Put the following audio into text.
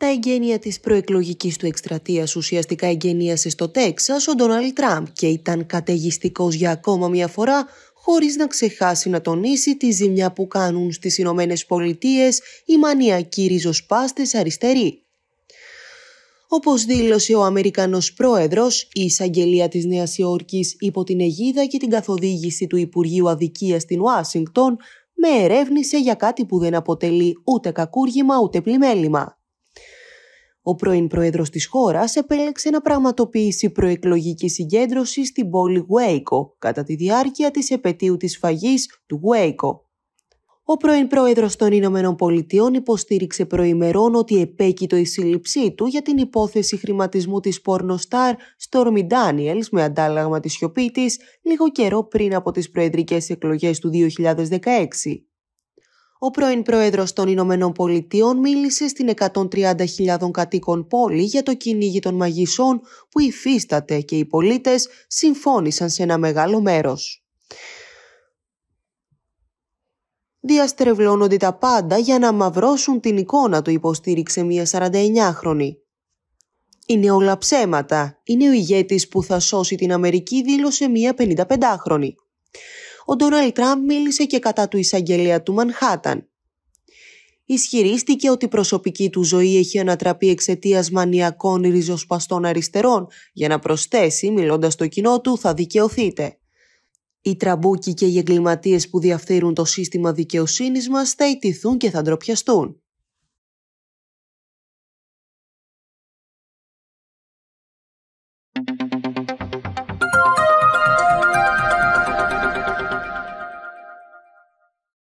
Τα εγγένεια της προεκλογικής του εκστρατείας ουσιαστικά εγγενίασε στο Τέξας ο Ντόναλτ Τραμπ και ήταν καταιγιστικός για ακόμα μια φορά χωρίς να ξεχάσει να τονίσει τη ζημιά που κάνουν στις Ηνωμένες Πολιτείες οι μανιακοί ριζοσπάστες αριστεροί. Όπως δήλωσε ο Αμερικανός Πρόεδρος, η εισαγγελία της Νέας Υόρκης υπό την αιγίδα και την καθοδήγηση του Υπουργείου Αδικίας στην Ουάσιγκτον με ερεύνησε για κάτι που δεν αποτελεί ούτε κακούργημα ούτε πλημέλημα ο πρώην πρόεδρος της χώρας επέλεξε να πραγματοποιήσει προεκλογική συγκέντρωση στην πόλη Γουέικο κατά τη διάρκεια της επαιτίου της φαγής του Γουέικο. Ο πρώην πρόεδρος των Ηνωμένων Πολιτειών υποστήριξε προημερών ότι επέκειτο η σύλληψή του για την υπόθεση χρηματισμού της πορνοστάρ Stormy Daniels με αντάλλαγμα της σιωπή της λίγο καιρό πριν από τις προεδρικές εκλογές του 2016. Ο πρώην πρόεδρος των Ηνωμένων Πολιτειών μίλησε στην 130.000 κατοίκων πόλη για το κυνήγι των μαγισσών που υφίσταται και οι πολίτες συμφώνησαν σε ένα μεγάλο μέρος. Διαστρεβλώνονται τα πάντα για να μαυρώσουν την εικόνα του, υποστήριξε μια 49χρονη. Είναι όλα ψέματα. Είναι ο ηγέτης που θα σώσει την Αμερική, δήλωσε μια 55χρονη ο Ντόναλτ Τραμπ μίλησε και κατά του εισαγγελία του Μανχάταν. Ισχυρίστηκε ότι η προσωπική του ζωή έχει ανατραπεί εξαιτίας μανιακών ριζοσπαστών αριστερών, για να προσθέσει, μιλώντας στο κοινό του, θα δικαιωθείτε. Οι τραμπούκοι και οι εγκληματίες που διαφθείρουν το σύστημα δικαιοσύνης μας θα ιτηθούν και θα ντροπιαστούν.